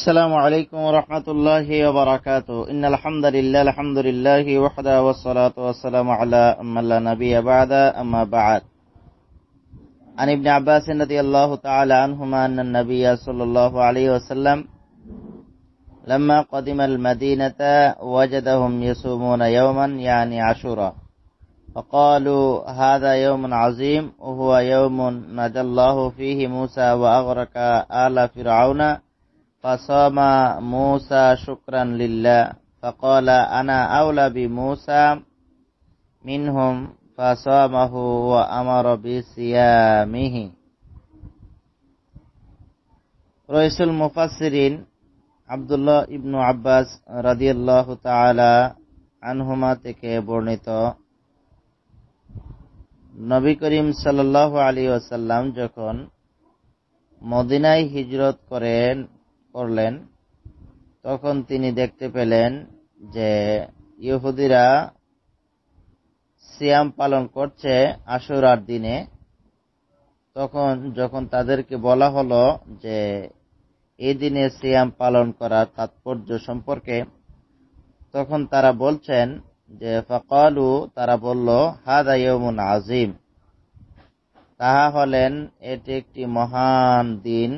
السلام عليكم ورحمة الله وبركاته إن الحمد لله الحمد لله وحده والصلاة والسلام على من لا نبي بعد أما بعد عن ابن عباس رضي الله تعالى عنهما أن النبي صلى الله عليه وسلم لما قدم المدينة وجدهم يصومون يوما يعني عاشوراء فقالوا هذا يوم عظيم وهو يوم نجى الله فيه موسى وأغرق آل فرعون فصام موسى شكرا لله فقال أنا أولى بموسى منهم فصامه وأمر بصيامه রইসুল মুফাসসিরিন আবদুল্লাহ ইবনু আব্বাস রাদিয়াল্লাহু তাআলা আনহুমা থেকে বর্ণিত নবী করিম সাল্লাল্লাহু আলাইহি ওসাল্লাম যখন মদিনায় হিজরত করেন করলেন তখন তিনি দেখতে পেলেন যে ইহুদিরা সিয়াম পালন করছে আশুরার দিনে তখন যখন তাদেরকে বলা হলো যে এই দিনে সিয়াম পালন করার তাৎপর্য সম্পর্কে তখন তারা বলছেন যে ফকালু তারা বলল হাদা ইয়মুন আজিম তাহা হলেন এটি একটি মহান দিন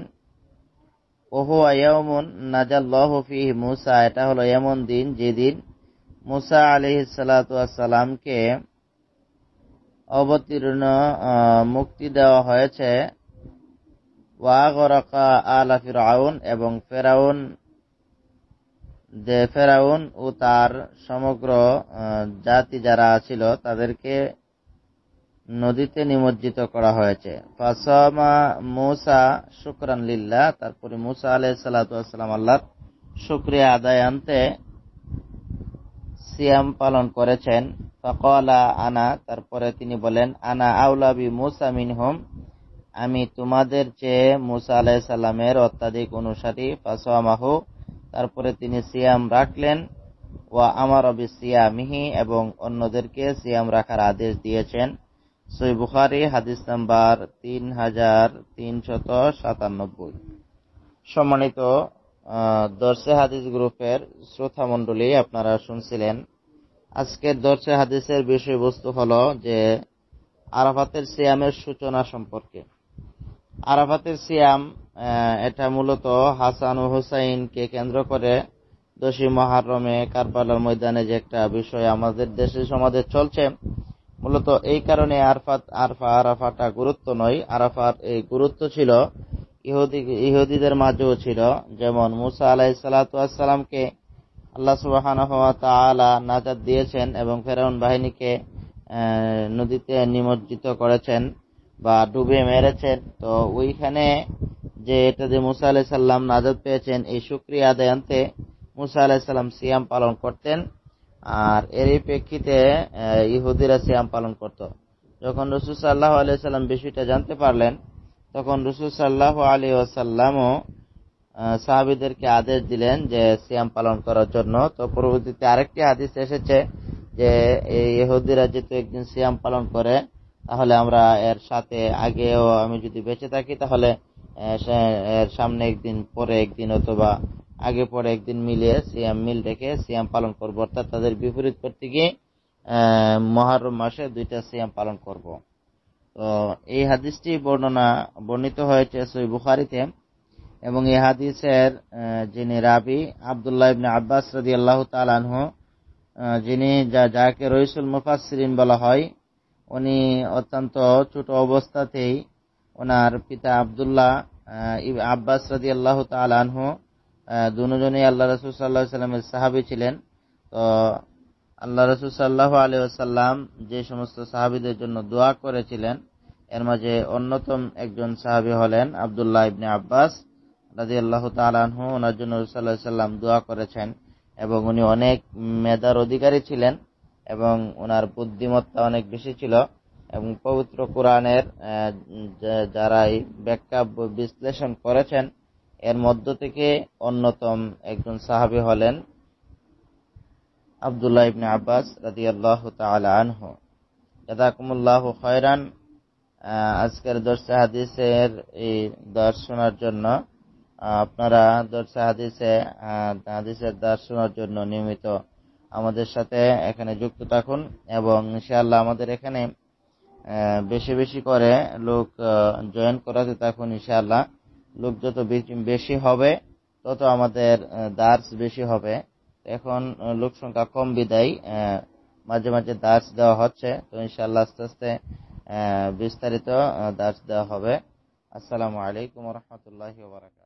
ওহু আয়ামুন নাজাল্লাহ ফিহ মুসা এটা হলো এমন দিন যেদিন মুসা আলি সালাতামকে অবতীর্ণ মুক্তি দেওয়া হয়েছে ওয়াগরকা আলা ফিরাউন এবং ফেরাউন ফেরাউন ও তার সমগ্র জাতি যারা ছিল তাদেরকে নদীতে নিমজ্জিত করা হয়েছে মুসা শুকরান লিল্লা তারপরে মুসা আলহ সালাতাম আল্লাহ শুক্রিয়া আদায় আনতে সিয়াম পালন করেছেন ফকলা আনা তারপরে তিনি বলেন আনা আউলাবি মুসা মিনহম আমি তোমাদের চেয়ে মুসা আলাহ সাল্লামের অত্যাধিক অনুসারী ফাসমাহু তারপরে তিনি সিয়াম রাখলেন ও আমার অবি মিহি এবং অন্যদেরকে সিয়াম রাখার আদেশ দিয়েছেন সই বুখারি হাদিস নাম্বার তিন হাজার তিনশত সাতানব্বই সম্মানিত দর্শে হাদিস গ্রুপের শ্রোতা মন্ডলী আপনারা শুনছিলেন আজকের দর্শে হাদিসের বিষয়বস্তু হল যে আরাফাতের সিয়ামের সূচনা সম্পর্কে আরাফাতের সিয়াম এটা মূলত হাসান ও হুসাইনকে কেন্দ্র করে দোষী মহারমে কারবালার ময়দানে যে একটা বিষয় আমাদের দেশে সমাজে চলছে মূলত এই কারণে আরফাত আরফা আরাফাটা গুরুত্ব নয় আরাফার এই গুরুত্ব ছিল ইহুদি ইহুদিদের মাঝেও ছিল যেমন মুসা আলাই সালাতামকে আল্লাহ সুবাহান নাজাদ দিয়েছেন এবং ফেরাউন বাহিনীকে নদীতে নিমজ্জিত করেছেন বা ডুবে মেরেছেন তো ওইখানে যে এটা যে মুসা আলাহ সাল্লাম নাজাদ পেয়েছেন এই সুক্রিয়া আদায় আনতে মুসা আলাহিসাল্লাম সিয়াম পালন করতেন আর এর প্রেক্ষিতে ইহুদিরা সিয়াম পালন করত যখন রসুল সাল্লাহ আলি সাল্লাম বিষয়টা জানতে পারলেন তখন রসুল সাল্লাহ আলী ওসাল্লামও সাহাবিদেরকে আদেশ দিলেন যে সিয়াম পালন করার জন্য তো পরবর্তীতে আরেকটি আদেশ এসেছে যে ইহুদিরা যেহেতু একদিন সিয়াম পালন করে তাহলে আমরা এর সাথে আগেও আমি যদি বেঁচে থাকি তাহলে এর সামনে একদিন পরে একদিন অথবা আগে পরে একদিন মিলিয়ে সিয়াম মিল রেখে সিয়াম পালন করব অর্থাৎ তাদের বিপরীত করতে গিয়ে মহারম মাসে দুইটা সিয়াম পালন করব তো এই হাদিসটি বর্ণনা বর্ণিত হয়েছে সই বুখারিতে এবং এই হাদিসের যিনি রাবি আবদুল্লাহ ইবনে আব্বাস রদি আল্লাহ তালহ যিনি যা যাকে রইসুল মুফাসরিন বলা হয় উনি অত্যন্ত ছোট অবস্থাতেই ওনার পিতা আবদুল্লাহ আব্বাস রদি আল্লাহ তালহ দুজনই আল্লাহ রসুল সাল্লা সাল্লামের সাহাবি ছিলেন তো আল্লাহ রসুল সাল্লাহ আলী সাল্লাম যে সমস্ত সাহাবিদের জন্য দোয়া করেছিলেন এর মাঝে অন্যতম একজন সাহাবি হলেন আবদুল্লাহ ইবনে আব্বাস রাজি আল্লাহ তালাহু ওনার জন্য রসুল্লাহ সাল্লাম দোয়া করেছেন এবং উনি অনেক মেধার অধিকারী ছিলেন এবং ওনার বুদ্ধিমত্তা অনেক বেশি ছিল এবং পবিত্র কোরআনের যারাই ব্যাখ্যা বিশ্লেষণ করেছেন এর মধ্য থেকে অন্যতম একজন সাহাবি হলেন আবদুল্লাহ ইবনে আব্বাস রাজি আল্লাহ আনহু জাদাকুমুল্লাহ খয়রান আজকের দর্শা হাদিসের এই দর্শনার জন্য আপনারা দর্শা হাদিসে হাদিসের দর্শনার জন্য নিয়মিত আমাদের সাথে এখানে যুক্ত থাকুন এবং ইনশাআল্লাহ আমাদের এখানে বেশি বেশি করে লোক জয়েন করাতে থাকুন ইনশাআল্লাহ লোক যত বেশি হবে তত আমাদের দার্স বেশি হবে এখন লোক সংখ্যা কম বিদায় মাঝে মাঝে দার্স দেওয়া হচ্ছে তো ইনশাল্লাহ আস্তে আস্তে বিস্তারিত দার্স দেওয়া হবে আসসালামু আলাইকুম রহমতুল্লাহ বারাকাত